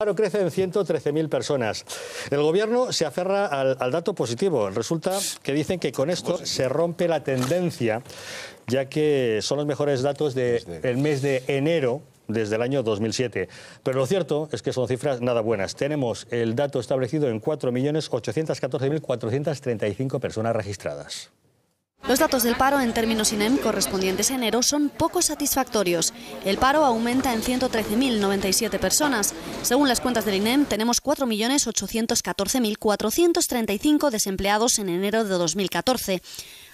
paro crece en 113.000 personas. El gobierno se aferra al, dato positivo. Resulta que dicen que con esto se rompe la tendencia, ya que son los mejores datos del mes de enero desde el año 2007. Pero lo cierto es que son cifras nada buenas. Tenemos el dato establecido en 4.814.435 personas registradas. Los datos del paro en términos INEM correspondientes a enero son poco satisfactorios. El paro aumenta en 113.097 personas. Según las cuentas del INEM, tenemos 4.814.435 desempleados en enero de 2014.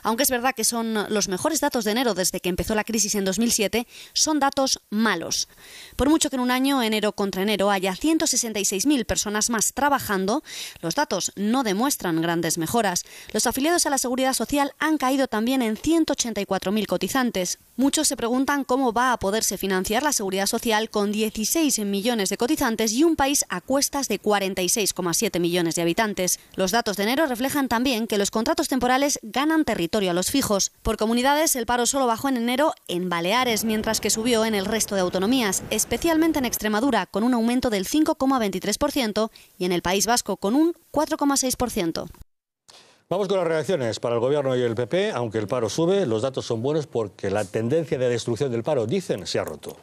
Aunque es verdad que son los mejores datos de enero desde que empezó la crisis en 2007, son datos malos. Por mucho que en un año, enero contra enero, haya 166.000 personas más trabajando, los datos no demuestran grandes mejoras. Los afiliados a la Seguridad Social han caído también en 184.000 cotizantes. Muchos se preguntan cómo va a poderse financiar la seguridad social con 16 millones de cotizantes y un país a cuestas de 46,7 millones de habitantes. Los datos de enero reflejan también que los contratos temporales ganan territorio a los fijos. Por comunidades, el paro solo bajó en enero en Baleares, mientras que subió en el resto de autonomías, especialmente en Extremadura, con un aumento del 5,23% y en el País Vasco con un 4,6%. Vamos con las reacciones para el gobierno y el PP. Aunque el paro sube, los datos son buenos porque la tendencia de destrucción del paro, dicen, se ha roto.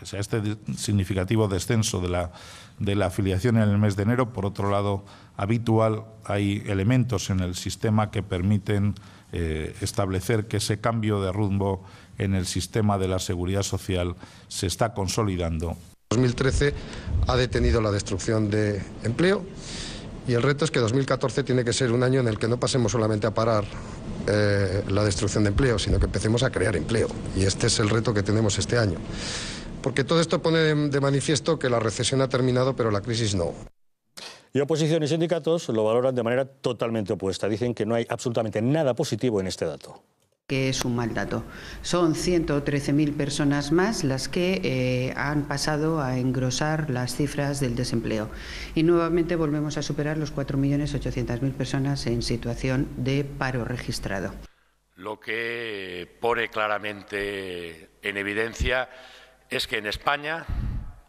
Pese a este significativo descenso de la, afiliación en el mes de enero, por otro lado, habitual hay elementos en el sistema que permiten eh, establecer que ese cambio de rumbo en el sistema de la seguridad social se está consolidando. 2013 ha detenido la destrucción de empleo. Y el reto es que 2014 tiene que ser un año en el que no pasemos solamente a parar eh, la destrucción de empleo, sino que empecemos a crear empleo. Y este es el reto que tenemos este año. Porque todo esto pone de manifiesto que la recesión ha terminado, pero la crisis no. Y oposición y sindicatos lo valoran de manera totalmente opuesta. Dicen que no hay absolutamente nada positivo en este dato que es un mal dato. Son 113.000 personas más las que eh, han pasado a engrosar las cifras del desempleo. Y nuevamente volvemos a superar los 4.800.000 personas en situación de paro registrado. Lo que pone claramente en evidencia es que en España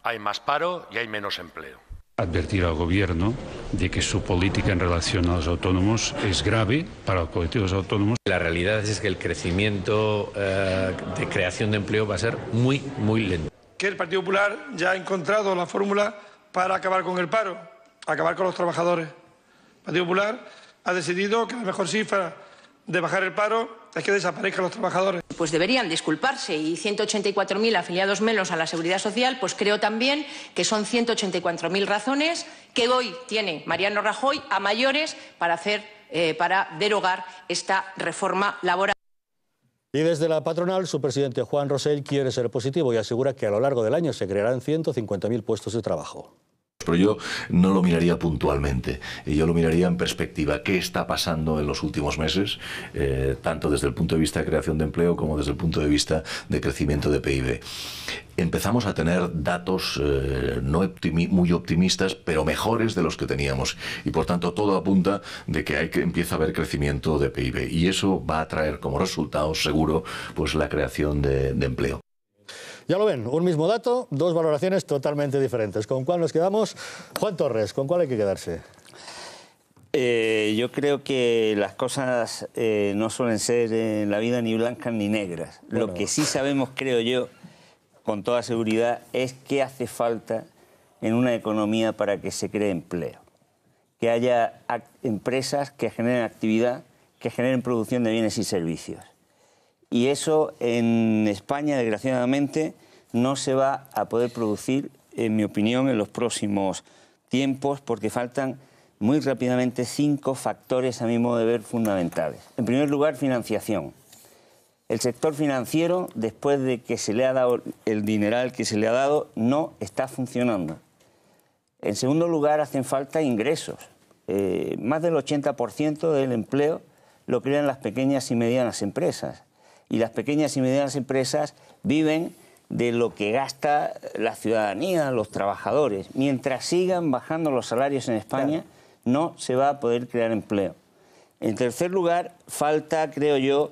hay más paro y hay menos empleo advertir al gobierno de que su política en relación a los autónomos es grave para los colectivos autónomos. La realidad es que el crecimiento eh, de creación de empleo va a ser muy, muy lento. Que el Partido Popular ya ha encontrado la fórmula para acabar con el paro, acabar con los trabajadores. El Partido Popular ha decidido que la mejor cifra de bajar el paro de que desaparezcan los trabajadores. Pues deberían disculparse y 184.000 afiliados menos a la Seguridad Social, pues creo también que son 184.000 razones que hoy tiene Mariano Rajoy a mayores para hacer, eh, para derogar esta reforma laboral. Y desde la patronal, su presidente Juan Rosell quiere ser positivo y asegura que a lo largo del año se crearán 150.000 puestos de trabajo pero yo no lo miraría puntualmente, yo lo miraría en perspectiva, qué está pasando en los últimos meses, eh, tanto desde el punto de vista de creación de empleo como desde el punto de vista de crecimiento de PIB empezamos a tener datos eh, no muy optimistas, pero mejores de los que teníamos. Y por tanto, todo apunta de que, hay que empieza a haber crecimiento de PIB. Y eso va a traer como resultado, seguro, pues la creación de empleo. Ya lo ven, un mismo dato, dos valoraciones totalmente diferentes. ¿Con cuál nos quedamos? Juan Torres, ¿con cuál hay que quedarse? Eh, yo creo que las cosas eh, no suelen ser en la vida ni blancas ni negras. Lo que sí sabemos, creo yo, con toda seguridad, es qué hace falta en una economía para que se cree empleo. Que haya empresas que generen actividad, que generen producción de bienes y servicios. Y eso en España, desgraciadamente, no se va a poder producir, en mi opinión, en los próximos tiempos, porque faltan muy rápidamente cinco factores, a mi modo de ver, fundamentales. En primer lugar, financiación. El sector financiero, después de que se le ha dado el dineral que se le ha dado, no está funcionando. En segundo lugar, hacen falta ingresos. Eh, más del 80% del empleo lo crean las pequeñas y medianas empresas y las pequeñas y medianas empresas viven de lo que gasta la ciudadanía, los trabajadores. Mientras sigan bajando los salarios en España, no se va a poder crear empleo. En tercer lugar, falta, creo yo,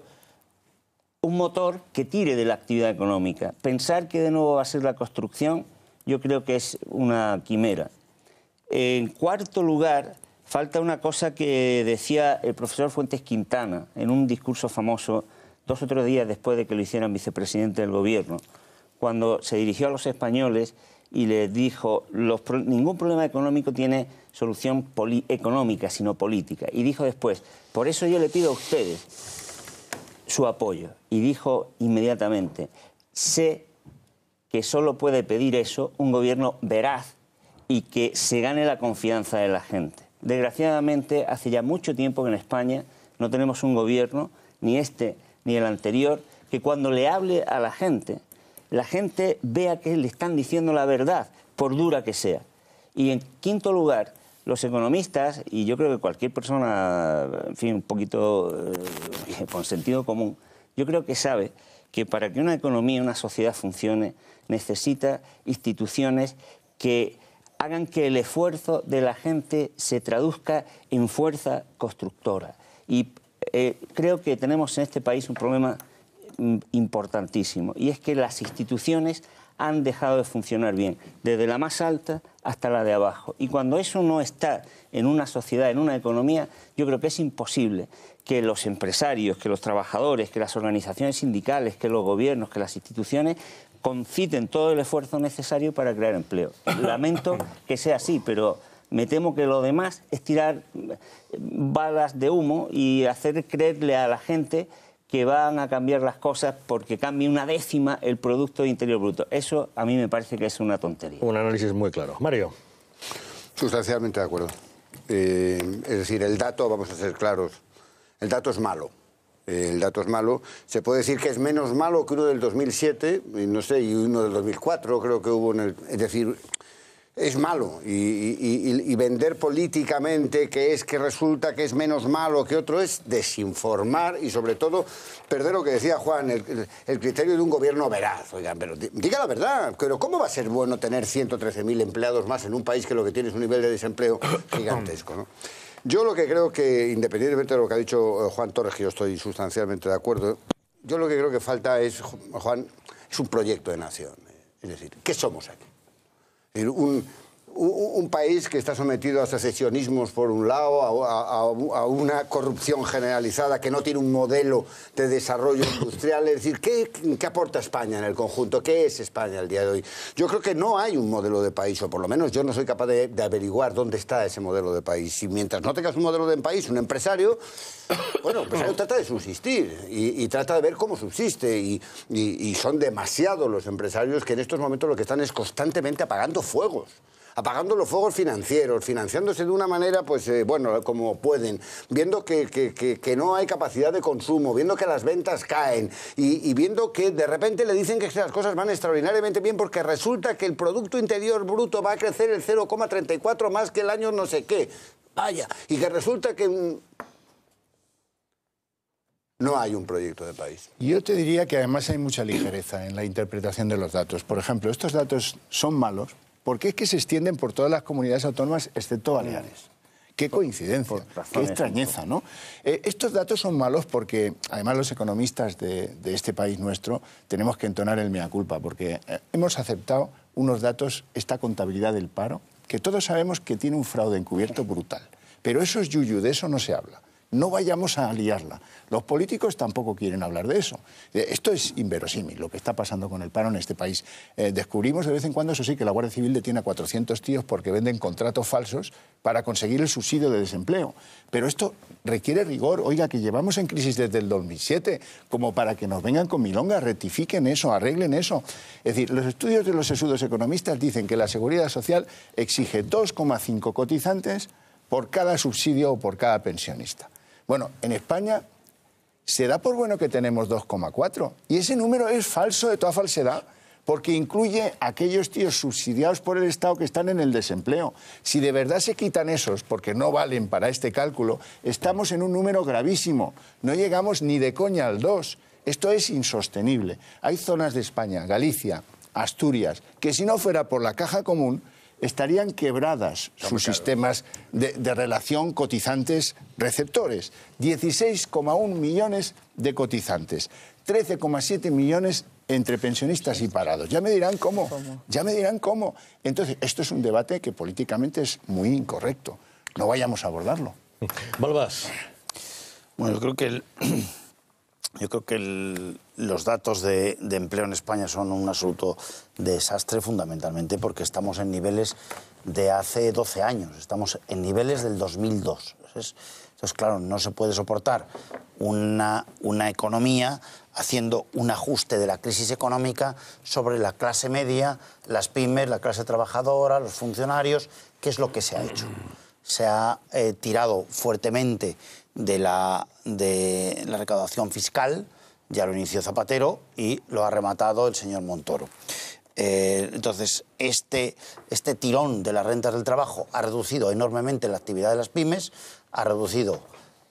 un motor que tire de la actividad económica. Pensar que de nuevo va a ser la construcción, yo creo que es una quimera. En cuarto lugar, falta una cosa que decía el profesor Fuentes Quintana en un discurso famoso dos o tres días después de que lo hicieran vicepresidente del gobierno, cuando se dirigió a los españoles y les dijo, los ningún problema económico tiene solución económica, sino política. Y dijo después, por eso yo le pido a ustedes su apoyo. Y dijo inmediatamente, sé que solo puede pedir eso un gobierno veraz y que se gane la confianza de la gente. Desgraciadamente, hace ya mucho tiempo que en España no tenemos un gobierno, ni este ni el anterior, que cuando le hable a la gente, la gente vea que le están diciendo la verdad, por dura que sea. Y en quinto lugar, los economistas, y yo creo que cualquier persona, en fin, un poquito eh, con sentido común, yo creo que sabe que para que una economía, una sociedad funcione, necesita instituciones que hagan que el esfuerzo de la gente se traduzca en fuerza constructora. Y eh, creo que tenemos en este país un problema mm, importantísimo y es que las instituciones han dejado de funcionar bien, desde la más alta hasta la de abajo. Y cuando eso no está en una sociedad, en una economía, yo creo que es imposible que los empresarios, que los trabajadores, que las organizaciones sindicales, que los gobiernos, que las instituciones conciten todo el esfuerzo necesario para crear empleo. Lamento que sea así, pero me temo que lo demás es tirar eh, balas de humo y hacer creerle a la gente que van a cambiar las cosas porque cambie una décima el Producto Interior Bruto. Eso a mí me parece que es una tontería. Un análisis muy claro. Mario. Sustancialmente de acuerdo. Eh, es decir, el dato, vamos a ser claros, el dato es malo. Eh, el dato es malo. Se puede decir que es menos malo que uno del 2007, no sé, y uno del 2004, creo que hubo. En el, es decir, es malo y, vender políticamente que es que resulta que es menos malo que otro es desinformar y sobre todo perder lo que decía Juan, el, criterio de un gobierno veraz. Oigan, pero diga la verdad, pero ¿cómo va a ser bueno tener 113.000 empleados más en un país que lo que tiene es un nivel de desempleo gigantesco? Yo lo que creo que, independientemente de lo que ha dicho eh, Juan Torres, que yo estoy sustancialmente de acuerdo, yo lo que creo que falta es, Juan, es un proyecto de nación. Eh. Es decir, ¿qué somos aquí? um. un, país que está sometido a secesionismos por un lado, a, una corrupción generalizada, que no tiene un modelo de desarrollo industrial. Es decir, ¿qué, ¿qué, aporta España en el conjunto? ¿Qué es España el día de hoy? Yo creo que no hay un modelo de país, o por lo menos yo no soy capaz de, averiguar dónde está ese modelo de país. Y mientras no tengas un modelo de país, un empresario, bueno, el trata de subsistir y, trata de ver cómo subsiste. Y, y son demasiados los empresarios que en estos momentos lo que están es constantemente apagando fuegos apagando los fuegos financieros, financiándose de una manera, pues eh, bueno, como pueden, viendo que, no hay capacidad de consumo, viendo que las ventas caen y, y viendo que de repente le dicen que las cosas van extraordinariamente bien porque resulta que el Producto Interior Bruto va a crecer el 0,34 más que el año no sé qué. Vaya, y que resulta que no hay un proyecto de país. Yo te diría que además hay mucha ligereza en la interpretación de los datos. Por ejemplo, estos datos son malos porque es que se extienden por todas las comunidades autónomas excepto Baleares. Mm. Qué coincidencia, qué extrañeza, ¿no? Eh, estos datos son malos porque, además, los economistas de, de, este país nuestro tenemos que entonar el mea culpa, porque eh, hemos aceptado unos datos, esta contabilidad del paro, que todos sabemos que tiene un fraude encubierto brutal. Pero eso es yuyu, de eso no se habla. No vayamos a liarla. Los políticos tampoco quieren hablar de eso. Eh, esto es inverosímil, lo que está pasando con el paro en este país. Eh, descubrimos de vez en cuando, eso sí, que la Guardia Civil detiene a 400 tíos porque venden contratos falsos para conseguir el subsidio de desempleo. Pero esto requiere rigor. Oiga, que llevamos en crisis desde el 2007, como para que nos vengan con milongas, rectifiquen eso, arreglen eso. Es decir, los estudios de los estudios economistas dicen que la seguridad social exige 2,5 cotizantes por cada subsidio o por cada pensionista. Bueno, en España se da por bueno que tenemos 2,4 y ese número es falso de toda falsedad porque incluye aquellos tíos subsidiados por el Estado que están en el desempleo. Si de verdad se quitan esos, porque no valen para este cálculo, estamos en un número gravísimo. No llegamos ni de coña al 2. Esto es insostenible. Hay zonas de España, Galicia, Asturias, que si no fuera por la caja común, estarían quebradas sus sistemas de, relación cotizantes-receptores. 16,1 millones de cotizantes, 13,7 millones entre pensionistas y parados. Ya me dirán cómo, ya me dirán cómo. Entonces, esto es un debate que políticamente es muy incorrecto. No vayamos a abordarlo. Bueno, yo creo que yo creo que el, los datos de, empleo en España son un absoluto desastre, fundamentalmente porque estamos en niveles de hace 12 años, estamos en niveles del 2002. Entonces, claro, no se puede soportar una, economía haciendo un ajuste de la crisis económica sobre la clase media, las pymes, la clase trabajadora, los funcionarios, que es lo que se ha hecho. Se ha eh, tirado fuertemente de de la recaudación fiscal, ya lo inició Zapatero y lo ha rematado el señor Montoro. Eh, entonces, este, este tirón de las rentas del trabajo ha reducido enormemente la actividad de las pymes, ha reducido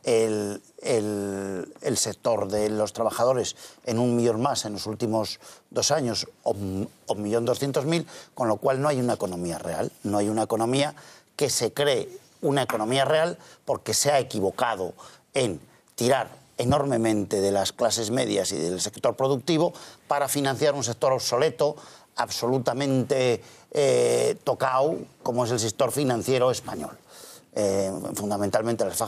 el, el, sector de los trabajadores en un millón más en los últimos dos años, o un millón doscientos mil, con lo cual no hay una economía real, no hay una economía que se cree una economía real porque se ha equivocado en tirar enormemente de las clases medias y del sector productivo para financiar un sector obsoleto, absolutamente eh, tocado, como es el sector financiero español. Eh, fundamentalmente las,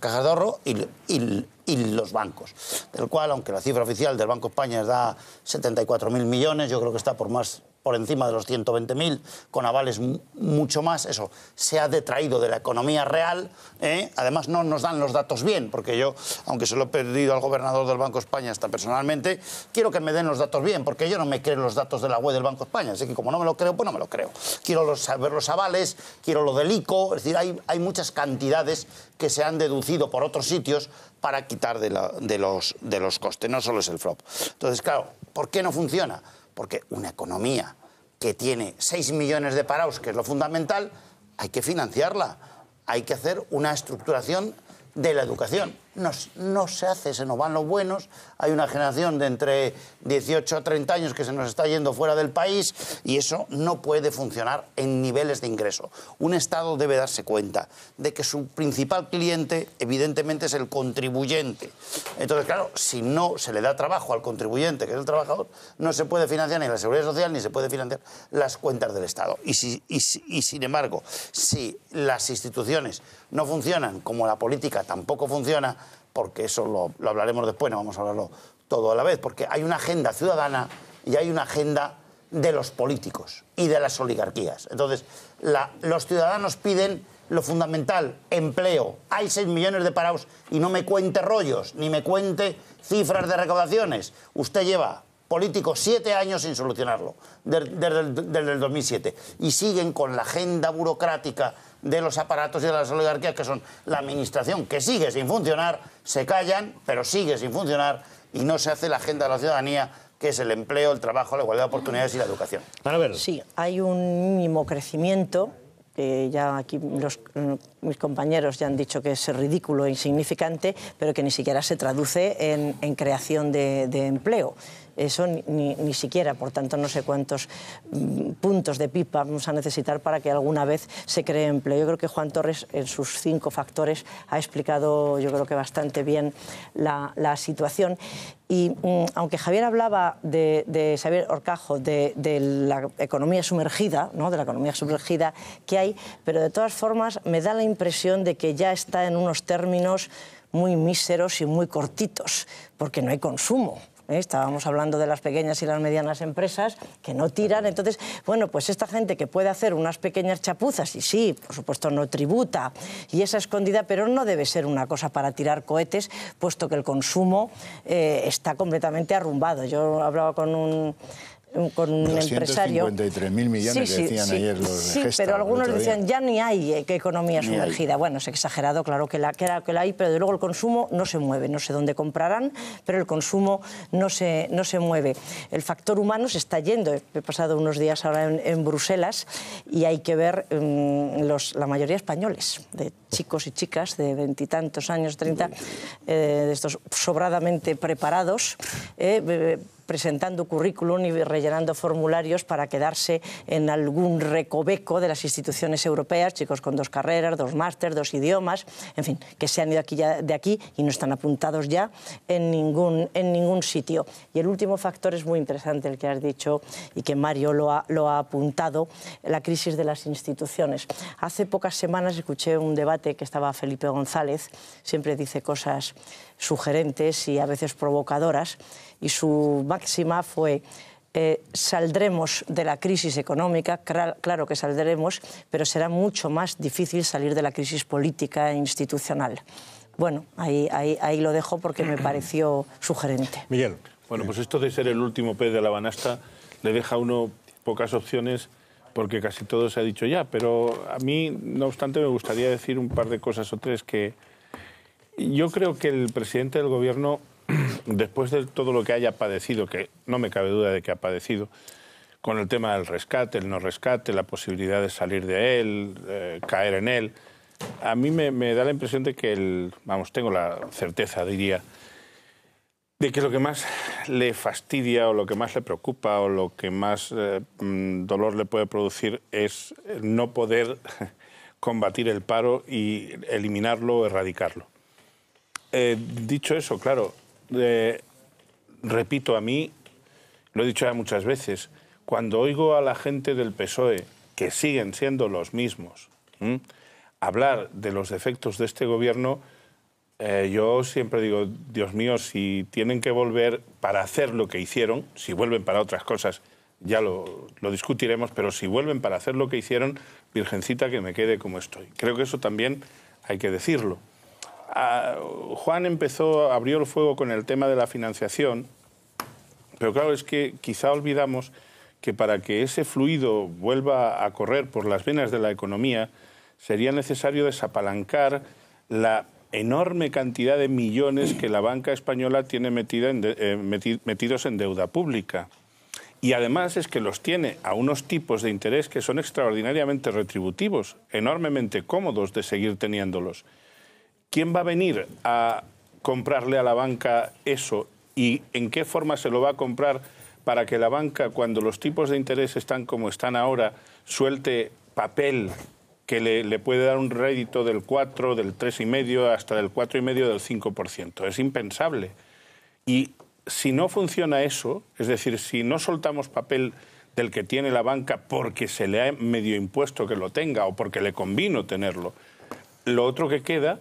cajas de ahorro y, los bancos. Del cual, aunque la cifra oficial del Banco de España da 74.000 millones, yo creo que está por más por encima de los 120.000, con avales mucho más, eso se ha detraído de la economía real. ¿eh? Además, no nos dan los datos bien, porque yo, aunque se lo he pedido al gobernador del Banco de España hasta personalmente, quiero que me den los datos bien, porque yo no me creo los datos de la web del Banco de España. Así que como no me lo creo, pues no me lo creo. Quiero saber los avales, quiero lo del ICO, es decir, hay, muchas cantidades que se han deducido por otros sitios para quitar de, los, de los costes, no solo es el flop. Entonces, claro, ¿por qué no funciona? porque una economía que tiene 6 millones de parados, que es lo fundamental, hay que financiarla, hay que hacer una estructuración de la educación no, se hace, se nos van los buenos. Hay una generación de entre 18 a 30 años que se nos está yendo fuera del país y eso no puede funcionar en niveles de ingreso. Un Estado debe darse cuenta de que su principal cliente, evidentemente, es el contribuyente. Entonces, claro, si no se le da trabajo al contribuyente, que es el trabajador, no se puede financiar ni la seguridad social ni se puede financiar las cuentas del Estado. y sin embargo, si las instituciones no funcionan como la política tampoco funciona, porque eso lo, hablaremos después, no vamos a hablarlo todo a la vez, porque hay una agenda ciudadana y hay una agenda de los políticos y de las oligarquías. Entonces, los ciudadanos piden lo fundamental, empleo. Hay 6 millones de parados y no me cuente rollos, ni me cuente cifras de recaudaciones. Usted lleva político siete años sin solucionarlo, desde el 2007. Y siguen con la agenda burocrática de los aparatos y de las oligarquías que son la administración, que sigue sin funcionar, se callan, pero sigue sin funcionar y no se hace la agenda de la ciudadanía que es el empleo, el trabajo, la igualdad de oportunidades y la educación. Sí, hay un mínimo crecimiento, que ya aquí los mm, mis compañeros ya han dicho que es ridículo e insignificante, pero que ni siquiera se traduce en, creación de, empleo eso ni, siquiera, por tanto no sé cuántos mm, puntos de pipa vamos a necesitar para que alguna vez se cree empleo. Yo creo que Juan Torres en sus cinco factores ha explicado yo creo que bastante bien la, situación y mm, aunque Javier hablaba de, Xavier Orcajo, de, la economía sumergida, ¿no? de la economía sumergida que hay, pero de todas formas me da la presión de que ya está en unos términos muy míseros y muy cortitos, porque no hay consumo. ¿eh? estábamos hablando de las pequeñas y las medianas empresas que no tiran. Entonces, bueno, pues esta gente que puede hacer unas pequeñas chapuzas, y sí, por supuesto no tributa, y esa escondida, pero no debe ser una cosa para tirar cohetes, puesto que el consumo eh, está completamente arrumbado. Yo hablaba con un con un empresario. millones sí, decían ayer los Sí, pero algunos decían ya ni hay eh, economía sumergida. Bueno, es exagerado, claro que la, que que, la, hay, pero de luego el consumo no se mueve. No sé dónde comprarán, pero el consumo no se, no se mueve. El factor humano se está yendo. He pasado unos días ahora en, Bruselas y hay que ver mm, los, la mayoría españoles, chicos y chicas de veintitantos años, treinta, eh, de estos sobradamente preparados, eh, presentando currículum y rellenando formularios para quedarse en algún recoveco de las instituciones europeas, chicos con dos carreras, dos másteres, dos idiomas, en fin, que se han ido de aquí y no están apuntados ya en ningún, en ningún sitio. Y el último factor es muy interesante, el que has dicho y que Mario lo lo ha apuntado, la crisis de las instituciones. Hace pocas semanas escuché un debate que estaba Felipe González, siempre dice cosas sugerentes y a veces provocadoras, y su máxima fue... Eh, saldremos de la crisis económica, claro que saldremos, pero será mucho más difícil salir de la crisis política e institucional. Bueno, ahí, ahí, ahí lo dejo porque me pareció sugerente. Miguel. Bueno, pues esto de ser el último pez de la banasta le deja a uno pocas opciones porque casi todo se ha dicho ya, pero a mí, no obstante, me gustaría decir un par de cosas o tres que yo creo que el presidente del gobierno, después de todo lo que haya padecido, que no me cabe duda de que ha padecido, con el tema del rescate, el no rescate, la posibilidad de salir de él, eh, caer en él, a mí me, me, da la impresión de que el, vamos, tengo la certeza, diría, de que lo que más le fastidia o lo que más le preocupa o lo que más eh, mm, dolor le puede producir es eh, no poder combatir el paro y eliminarlo o erradicarlo. Eh, dicho eso, claro, repito a mí, lo he dicho ya muchas veces, cuando oigo a la gente del PSOE, que siguen siendo los mismos, hablar de los defectos de este gobierno, eh, yo siempre digo, Dios mío, si tienen que volver para hacer lo que hicieron, si vuelven para otras cosas, ya lo, discutiremos, pero si vuelven para hacer lo que hicieron, Virgencita, que me quede como estoy. Creo que eso también hay que decirlo. Ah, Juan empezó, abrió el fuego con el tema de la financiación, pero claro, es que quizá olvidamos que para que ese fluido vuelva a correr por las venas de la economía, sería necesario desapalancar la enorme cantidad de millones que la banca española tiene metida en eh, metidos en deuda pública. Y además es que los tiene a unos tipos de interés que son extraordinariamente retributivos, enormemente cómodos de seguir teniéndolos. ¿Quién va a venir a comprarle a la banca eso y en qué forma se lo va a comprar para que la banca, cuando los tipos de interés están como están ahora, suelte papel que le, puede dar un rédito del 4, del 3,5 hasta del 4,5, del 5%. Es impensable. Y si no funciona eso, es decir, si no soltamos papel del que tiene la banca porque se le ha medio impuesto que lo tenga o porque le convino tenerlo, lo otro que queda,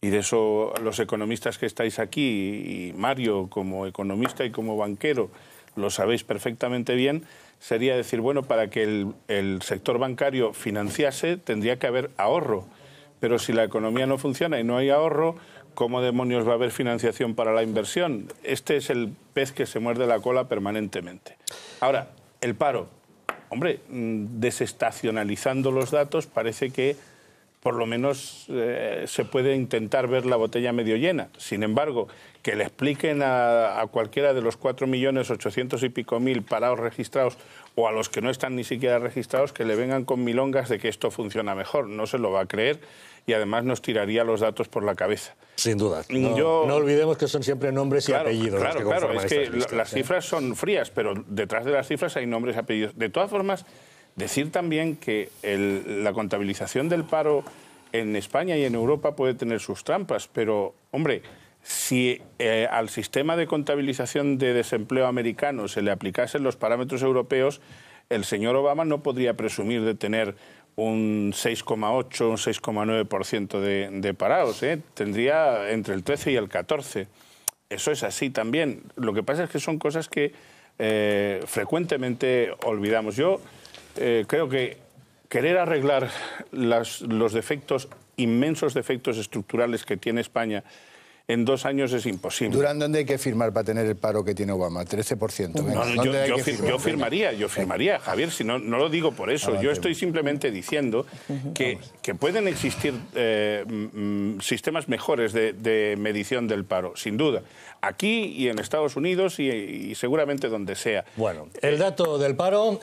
y de eso los economistas que estáis aquí, y Mario como economista y como banquero, lo sabéis perfectamente bien, sería decir, bueno, para que el, sector bancario financiase tendría que haber ahorro. Pero si la economía no funciona y no hay ahorro, ¿cómo demonios va a haber financiación para la inversión? Este es el pez que se muerde la cola permanentemente. Ahora, el paro. Hombre, mm, desestacionalizando los datos parece que por lo menos eh, se puede intentar ver la botella medio llena. Sin embargo, que le expliquen a, cualquiera de los 4.800.000 millones y pico mil parados registrados o a los que no están ni siquiera registrados, que le vengan con milongas de que esto funciona mejor. No se lo va a creer y además nos tiraría los datos por la cabeza. Sin duda. Mm, no, olvidemos que son siempre nombres y apellidos. Claro, los claro. Es que las ¿eh? cifras son frías, pero detrás de las cifras hay nombres y apellidos. De todas formas, Decir también que la contabilización del paro en España y en Europa puede tener sus trampas, pero, hombre, si eh, al sistema de contabilización de desempleo americano se le aplicasen los parámetros europeos, el señor Obama no podría presumir de tener un 6,8, un 6,9% de, de parados. ¿eh? Tendría entre el 13 y el 14. Eso es así también. Lo que pasa es que son cosas que eh, frecuentemente olvidamos. Yo eh, creo que querer arreglar las, los defectos, inmensos defectos estructurales que tiene España en dos años es imposible. Durán, ¿dónde hay que firmar para tener el paro que tiene Obama? 13%. ¿eh? No, yo, firmaría, yo firmaría, Javier, si no, no lo digo por eso. yo estoy simplemente diciendo que, pueden existir eh, sistemas mejores de, medición del paro, sin duda. Aquí y en Estados Unidos y seguramente donde sea. Bueno, el dato del paro